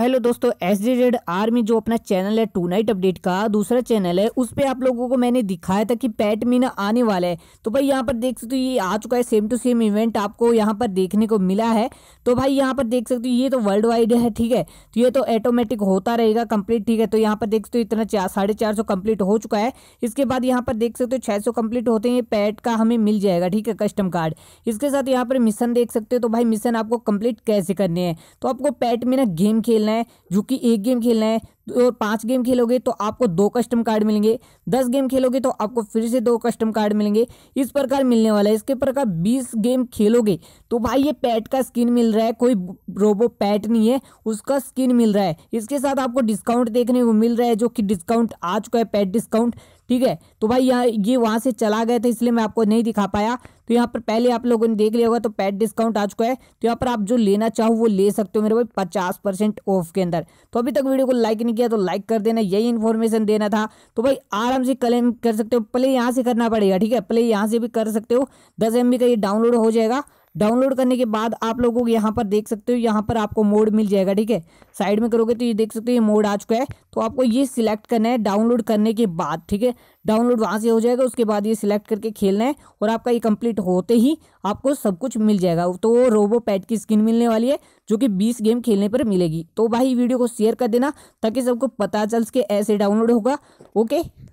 hello दोस्तों S D red army जो अपना चैनल है टू नाइट अपडेट का दूसरा चैनल है उस पर आप लोगों को मैंने दिखाया था कि पैट मीना आने वाला है तो भाई यहाँ पर देख सकते हो ये आ चुका है सेम टू सेम इवेंट आपको यहाँ पर देखने को मिला है तो भाई यहाँ पर देख सकते हो ये तो वर्ल्ड वाइड है ठीक है तो ये तो ऑटोमेटिक होता रहेगा कम्प्लीट ठीक है तो यहाँ पर देख सकते हो इतना चार साढ़े चार सौ कंप्लीट हो चुका है इसके बाद यहाँ पर देख सकते हो छः सौ कंप्लीट होते हैं पैट का हमें मिल जाएगा ठीक है कस्टम कार्ड इसके साथ यहाँ पर मिशन देख सकते हो तो भाई मिशन आपको कम्प्लीट कैसे करने हैं तो आपको पैट मीना गेम खेलना खेलना है जो कि एक गेम खेलना है और तो पाँच गेम खेलोगे तो आपको दो कस्टम कार्ड मिलेंगे दस गेम खेलोगे तो आपको फिर से दो कस्टम कार्ड मिलेंगे इस प्रकार मिलने वाला है इसके प्रकार बीस गेम खेलोगे तो भाई ये पैट का स्किन मिल रहा है कोई रोबो पैट नहीं है उसका स्किन मिल रहा है इसके साथ आपको डिस्काउंट देखने को मिल रहा है जो कि डिस्काउंट आ चुका है पैट डिस्काउंट ठीक है तो भाई यहाँ ये वहाँ से चला गया था इसलिए मैं आपको नहीं दिखा पाया तो यहाँ पर पहले आप लोगों ने देख लिया होगा तो पैट डिस्काउंट आ चुका है तो यहाँ पर आप जो लेना चाहो वो ले सकते हो मेरे भाई पचास परसेंट ऑफ के अंदर तो अभी तक वीडियो को लाइक नहीं नहीं किया तो लाइक कर देना यही इन्फॉर्मेशन देना था तो भाई आराम से क्लेम कर सकते हो प्ले यहाँ से करना पड़ेगा ठीक है प्ले यहाँ से भी कर सकते हो दस एम का ये डाउनलोड हो जाएगा डाउनलोड करने के बाद आप लोगों को यहाँ पर देख सकते हो यहाँ पर आपको मोड मिल जाएगा ठीक है साइड में करोगे तो ये देख सकते हो ये मोड आ चुका है तो आपको ये सिलेक्ट करना है डाउनलोड करने के बाद ठीक है डाउनलोड वहाँ से हो जाएगा उसके बाद ये सिलेक्ट करके खेलना है और आपका ये कंप्लीट होते ही आपको सब कुछ मिल जाएगा तो रोबो पैट की स्किन मिलने वाली है जो कि बीस गेम खेलने पर मिलेगी तो भाई वीडियो को शेयर कर देना ताकि सबको पता चल सके ऐसे डाउनलोड होगा ओके